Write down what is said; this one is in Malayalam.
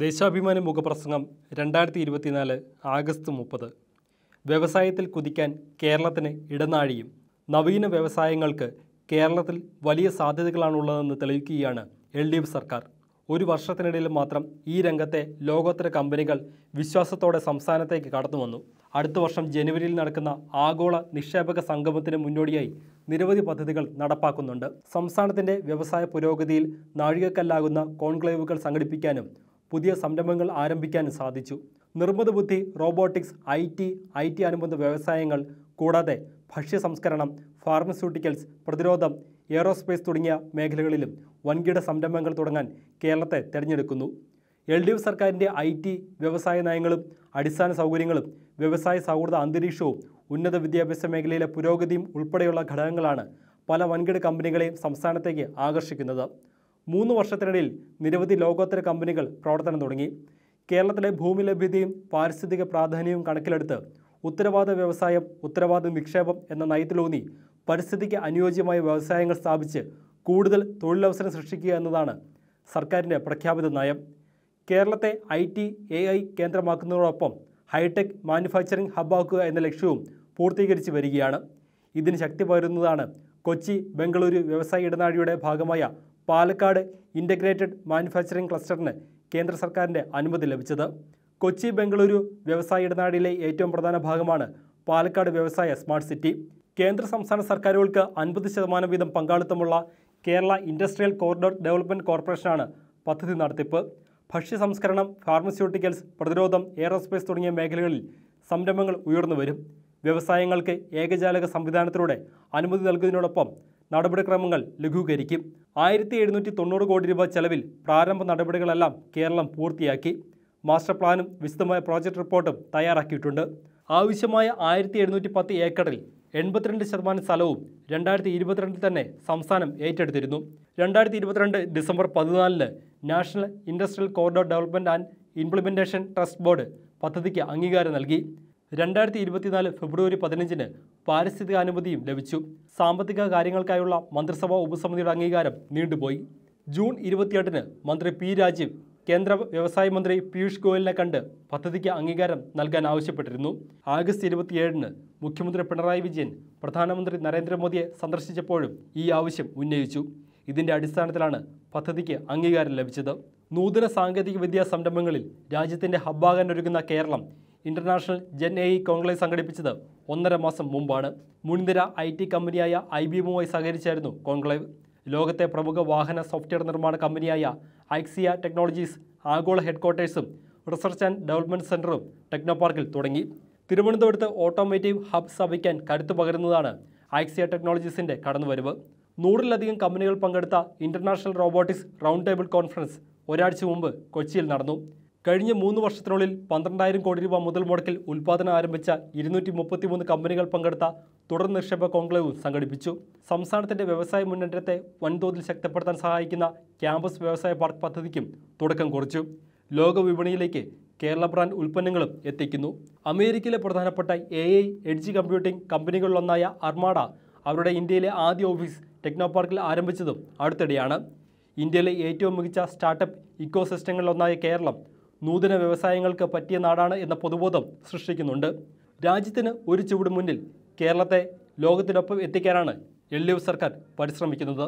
ദേശാഭിമാനി മുഖപ്രസംഗം രണ്ടായിരത്തി ഇരുപത്തിനാല് ആഗസ്റ്റ് മുപ്പത് വ്യവസായത്തിൽ കുതിക്കാൻ കേരളത്തിന് ഇടനാഴിയും നവീന വ്യവസായങ്ങൾക്ക് കേരളത്തിൽ വലിയ സാധ്യതകളാണുള്ളതെന്ന് തെളിയിക്കുകയാണ് എൽ ഡി എഫ് സർക്കാർ ഒരു വർഷത്തിനിടയിൽ മാത്രം ഈ രംഗത്തെ ലോകോത്തര കമ്പനികൾ വിശ്വാസത്തോടെ സംസ്ഥാനത്തേക്ക് കടന്നുവന്നു അടുത്ത വർഷം ജനുവരിയിൽ നടക്കുന്ന ആഗോള നിക്ഷേപക സംഗമത്തിന് മുന്നോടിയായി നിരവധി പദ്ധതികൾ നടപ്പാക്കുന്നുണ്ട് സംസ്ഥാനത്തിൻ്റെ വ്യവസായ പുരോഗതിയിൽ നാഴികക്കല്ലാകുന്ന കോൺക്ലേവുകൾ സംഘടിപ്പിക്കാനും പുതിയ സംരംഭങ്ങൾ ആരംഭിക്കാൻ സാധിച്ചു നിർമ്മിത ബുദ്ധി robotics I T I T അനുബന്ധ വ്യവസായങ്ങൾ കൂടാതെ ഭക്ഷ്യ സംസ്കരണം ഫാർമസ്യൂട്ടിക്കൽസ് പ്രതിരോധം എയറോസ്പേസ് തുടങ്ങിയ മേഖലകളിലും വൻകിട സംരംഭങ്ങൾ തുടങ്ങാൻ കേരളത്തെ തിരഞ്ഞെടുക്കുന്നു എൽ ഡി എഫ് സർക്കാരിൻ്റെ ഐ ടി വ്യവസായ നയങ്ങളും അടിസ്ഥാന സൗകര്യങ്ങളും വ്യവസായ സൗഹൃദ അന്തരീക്ഷവും ഉന്നത വിദ്യാഭ്യാസ മേഖലയിലെ പുരോഗതിയും ഉൾപ്പെടെയുള്ള ഘടകങ്ങളാണ് പല വൻകിട കമ്പനികളെയും സംസ്ഥാനത്തേക്ക് ആകർഷിക്കുന്നത് മൂന്ന് വർഷത്തിനിടയിൽ നിരവധി ലോകോത്തര കമ്പനികൾ പ്രവർത്തനം തുടങ്ങി കേരളത്തിലെ ഭൂമി ലഭ്യതയും പാരിസ്ഥിതിക പ്രാധാന്യവും കണക്കിലെടുത്ത് ഉത്തരവാദ വ്യവസായം ഉത്തരവാദ നിക്ഷേപം എന്ന നയത്തിലൂന്നി പരിസ്ഥിതിക്ക് അനുയോജ്യമായ വ്യവസായങ്ങൾ സ്ഥാപിച്ച് കൂടുതൽ തൊഴിലവസരം സൃഷ്ടിക്കുക എന്നതാണ് സർക്കാരിൻ്റെ പ്രഖ്യാപിത നയം കേരളത്തെ ഐ ടി എ ഐ കേന്ദ്രമാക്കുന്നതോടൊപ്പം ഹൈടെക് മാനുഫാക്ചറിംഗ് ഹബ്ബാക്കുക എന്ന ലക്ഷ്യവും പൂർത്തീകരിച്ച് വരികയാണ് ഇതിന് ശക്തി പകരുന്നതാണ് കൊച്ചി ബംഗളൂരു വ്യവസായ ഇടനാഴിയുടെ ഭാഗമായ പാലക്കാട് ഇൻ്റഗ്രേറ്റഡ് മാനുഫാക്ചറിംഗ് ക്ലസ്റ്ററിന് കേന്ദ്ര സർക്കാരിൻ്റെ അനുമതി ലഭിച്ചത് കൊച്ചി ബംഗളൂരു വ്യവസായ ഇടനാടിയിലെ ഏറ്റവും പ്രധാന ഭാഗമാണ് പാലക്കാട് വ്യവസായ സ്മാർട്ട് സിറ്റി കേന്ദ്ര സംസ്ഥാന സർക്കാരുകൾക്ക് അൻപത് ശതമാനം വീതം പങ്കാളിത്തമുള്ള കേരള ഇൻഡസ്ട്രിയൽ കോറിഡോർ ഡെവലപ്മെൻറ്റ് കോർപ്പറേഷനാണ് പദ്ധതി നടത്തിപ്പ് ഭക്ഷ്യ സംസ്കരണം ഫാർമസ്യൂട്ടിക്കൽസ് പ്രതിരോധം എയറോസ്പേസ് തുടങ്ങിയ മേഖലകളിൽ സംരംഭങ്ങൾ ഉയർന്നു വരും വ്യവസായങ്ങൾക്ക് ഏകജാലക സംവിധാനത്തിലൂടെ അനുമതി നൽകുന്നതിനോടൊപ്പം നടപടിക്രമങ്ങൾ ലഘൂകരിക്കും ആയിരത്തി എഴുന്നൂറ്റി തൊണ്ണൂറ് കോടി രൂപ ചെലവിൽ പ്രാരംഭ നടപടികളെല്ലാം കേരളം പൂർത്തിയാക്കി മാസ്റ്റർ പ്ലാനും വിശദമായ പ്രോജക്റ്റ് റിപ്പോർട്ടും തയ്യാറാക്കിയിട്ടുണ്ട് ആവശ്യമായ ആയിരത്തി എഴുന്നൂറ്റി പത്ത് ഏക്കറിൽ എൺപത്തിരണ്ട് ശതമാനം സ്ഥലവും രണ്ടായിരത്തി ഇരുപത്തിരണ്ടിൽ തന്നെ സംസ്ഥാനം ഏറ്റെടുത്തിരുന്നു രണ്ടായിരത്തി ഇരുപത്തിരണ്ട് ഡിസംബർ പതിനാലിന് national industrial corridor development and implementation trust board പദ്ധതിക്ക് അംഗീകാരം നൽകി രണ്ടായിരത്തി ഇരുപത്തിനാല് ഫെബ്രുവരി പതിനഞ്ചിന് പാരിസ്ഥിതിക അനുമതിയും ലഭിച്ചു സാമ്പത്തിക കാര്യങ്ങൾക്കായുള്ള മന്ത്രിസഭാ ഉപസമിതിയുടെ അംഗീകാരം നീണ്ടുപോയി ജൂൺ ഇരുപത്തിയെട്ടിന് മന്ത്രി പി രാജീവ് കേന്ദ്ര വ്യവസായ മന്ത്രി പീയൂഷ് ഗോയലിനെ കണ്ട് പദ്ധതിക്ക് അംഗീകാരം നൽകാൻ ആവശ്യപ്പെട്ടിരുന്നു ആഗസ്റ്റ് ഇരുപത്തിയേഴിന് മുഖ്യമന്ത്രി പിണറായി വിജയൻ പ്രധാനമന്ത്രി നരേന്ദ്രമോദിയെ സന്ദർശിച്ചപ്പോഴും ഈ ആവശ്യം ഉന്നയിച്ചു ഇതിൻ്റെ അടിസ്ഥാനത്തിലാണ് പദ്ധതിക്ക് അംഗീകാരം ലഭിച്ചത് നൂതന സാങ്കേതിക വിദ്യാ സംരംഭങ്ങളിൽ രാജ്യത്തിൻ്റെ ഹബ്ബാകാൻ ഒരുങ്ങുന്ന Keralam international gen A I conclave സംഘടിപ്പിച്ചത് ഒന്നര മാസം മുമ്പാണ് മുൻനിര ഐ ടി കമ്പനിയായ ഐ ബി എമ്മുമായി സഹകരിച്ചായിരുന്നു കോൺക്ലേവ് ലോകത്തെ പ്രമുഖ വാഹന സോഫ്റ്റ്വെയർ നിർമ്മാണ കമ്പനിയായ ഐക്സിയ ടെക്നോളജീസ് ആഗോള ഹെഡ്ക്വാർട്ടേഴ്സും റിസർച്ച് ആൻഡ് ഡെവലപ്മെൻറ്റ് സെൻറ്ററും ടെക്നോപാർക്കിൽ തുടങ്ങി തിരുവനന്തപുരത്ത് ഓട്ടോമേറ്റീവ് ഹബ് സ്ഥാപിക്കാൻ കരുത്തു പകരുന്നതാണ് ഐക്സിയ ടെക്നോളജീസിൻ്റെ കടന്നുവരവ് നൂറിലധികം കമ്പനികൾ പങ്കെടുത്ത international robotics round table conference ഒരാഴ്ച മുമ്പ് കൊച്ചിയിൽ നടന്നു കഴിഞ്ഞ മൂന്ന് വർഷത്തിനുള്ളിൽ പന്ത്രണ്ടായിരം കോടി രൂപ മുതൽ മുടക്കിൽ ഉൽപ്പാദനം ആരംഭിച്ച ഇരുന്നൂറ്റി മുപ്പത്തിമൂന്ന് കമ്പനികൾ പങ്കെടുത്ത തുടർ നിക്ഷേപ കോൺക്ലേവും സംഘടിപ്പിച്ചു സംസ്ഥാനത്തിന്റെ വ്യവസായ മുന്നേറ്റത്തെ വൻതോതിൽ ശക്തിപ്പെടുത്താൻ സഹായിക്കുന്ന ക്യാമ്പസ് വ്യവസായ പാർക്ക് പദ്ധതിക്കും തുടക്കം കുറിച്ചു ലോക വിപണിയിലേക്ക് കേരള ബ്രാൻഡ് ഉൽപ്പന്നങ്ങളും എത്തിക്കുന്നു അമേരിക്കയിലെ പ്രധാനപ്പെട്ട എ ഐ എഡ്ജ് കമ്പ്യൂട്ടിംഗ് കമ്പനികളിലൊന്നായ അർമാഡ അവരുടെ ഇന്ത്യയിലെ ആദ്യ ഓഫീസ് ടെക്നോ പാർക്കിൽ ആരംഭിച്ചതും അടുത്തിടെയാണ് ഇന്ത്യയിലെ ഏറ്റവും മികച്ച സ്റ്റാർട്ടപ്പ് ഇക്കോസിസ്റ്റങ്ങളിലൊന്നായ കേരളം നൂതന വ്യവസായങ്ങൾക്ക് പറ്റിയ നാടാണ് എന്ന പൊതുബോധം സൃഷ്ടിക്കുന്നുണ്ട് രാജ്യത്തിന് ഒരു ചുവട് മുന്നിൽ കേരളത്തെ ലോകത്തിനൊപ്പം എത്തിക്കാനാണ് എൽ സർക്കാർ പരിശ്രമിക്കുന്നത്